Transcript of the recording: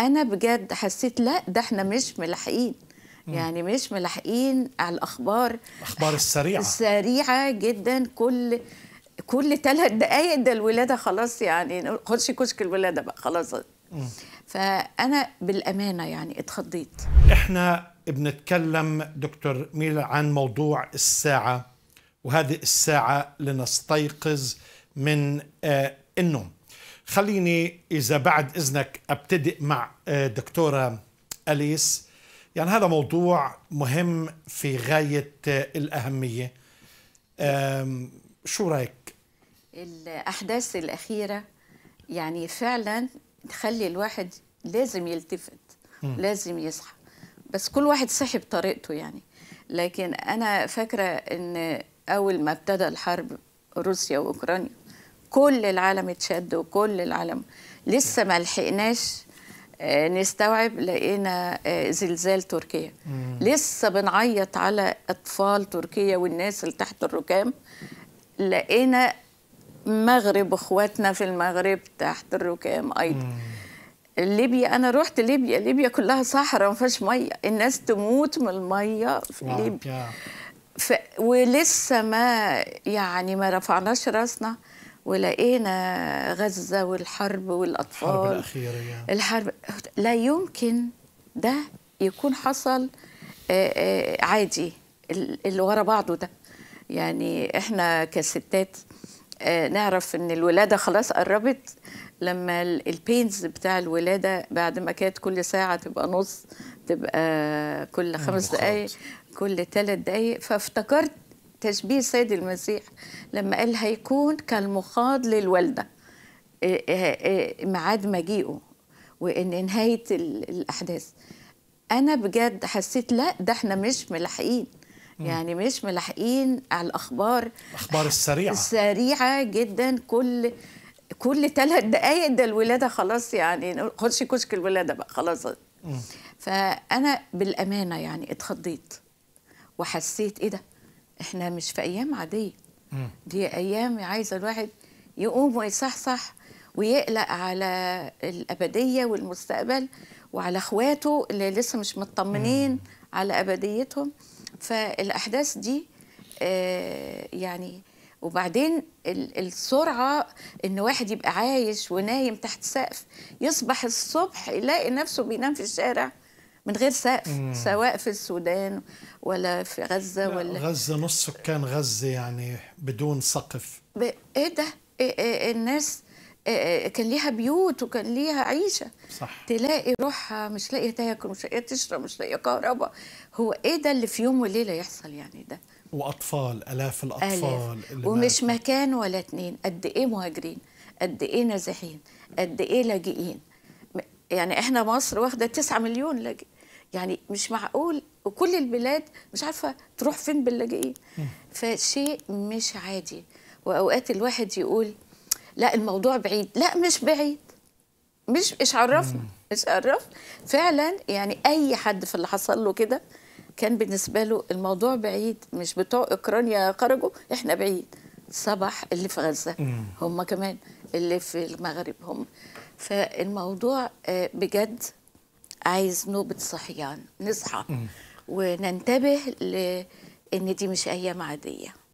انا بجد حسيت لا ده احنا مش ملاحقين يعني مش ملاحقين على الاخبار الاخبار السريعه السريعه جدا كل كل ثلاث دقائق ده الولاده خلاص يعني خدش كشك الولاده بقى خلاص فانا بالامانه يعني اتخضيت احنا بنتكلم دكتور ميل عن موضوع الساعه وهذه الساعه لنستيقظ من آه، النوم خليني إذا بعد إذنك أبتدئ مع آه، دكتورة أليس يعني هذا موضوع مهم في غاية آه، الأهمية شو رأيك؟ الأحداث الأخيرة يعني فعلا تخلي الواحد لازم يلتفت م. لازم يصحى بس كل واحد صحي بطريقته يعني لكن أنا فاكرة أن أول ما ابتدى الحرب روسيا وأوكرانيا كل العالم اتشد وكل العالم لسه ما لحقناش آه، نستوعب لقينا آه، زلزال تركيا لسه بنعيط على اطفال تركيا والناس اللي تحت الركام لقينا مغرب اخواتنا في المغرب تحت الركام ايضا ليبيا انا رحت ليبيا ليبيا كلها صحراء ما فيهاش ميه الناس تموت من الميه في ليبيا ف... ولسه ما يعني ما رفعناش راسنا ولقينا غزة والحرب والأطفال الحرب الأخيرة يعني. الحرب لا يمكن ده يكون حصل آه، آه، عادي اللي ورا بعضه ده يعني احنا كستات آه، نعرف ان الولاده خلاص قربت لما البينز بتاع الولاده بعد ما كانت كل ساعه تبقى نص تبقى كل خمس دقائق كل ثلاث دقائق فافتكرت تشبيه سيد المسيح لما قال هيكون كالمخاض للوالده إيه، إيه، إيه، ميعاد مجيئه وان نهايه الاحداث انا بجد حسيت لا ده احنا مش ملاحقين يعني مش ملاحقين على الاخبار الاخبار السريعه سريعه جدا كل كل ثلاث دقائق ده الولاده خلاص يعني خدش كشك الولاده بقى خلاص فانا بالامانه يعني اتخضيت وحسيت ايه ده احنا مش في ايام عاديه دي ايام عايزه الواحد يقوم ويصحصح ويقلق على الابديه والمستقبل وعلى اخواته اللي لسه مش مطمنين على ابديتهم فالاحداث دي آه، يعني وبعدين السرعه ان واحد يبقى عايش ونايم تحت سقف يصبح الصبح يلاقي نفسه بينام في الشارع من غير سقف سواء في السودان ولا في غزه ولا غزه نص سكان غزه يعني بدون سقف ب... ايه ده إيه إيه, إيه، الناس إيه، إيه، كان ليها بيوت وكان ليها عيشه صح تلاقي روحها مش لاقيه تاكل مش لاقيه تشرب مش لاقيه كهرباء هو ايه ده اللي في يوم وليله يحصل يعني ده واطفال الاف الاطفال ألاف. اللي ومش مكان ولا اتنين قد ايه مهاجرين قد ايه نازحين قد ايه لاجئين يعني احنا مصر واخده 9 مليون لاجئ يعني مش معقول وكل البلاد مش عارفه تروح فين باللاجئين فشيء مش عادي واوقات الواحد يقول لا الموضوع بعيد لا مش بعيد مش مش عرفنا مش عرفنا فعلا يعني اي حد في اللي حصل له كده كان بالنسبه له الموضوع بعيد مش بتوع اوكرانيا خرجوا احنا بعيد صباح اللي في غزه هم كمان اللي في المغرب هم فالموضوع آه، بجد عايز نوبة صحيان نصحى وننتبه لأن دي مش أيام عادية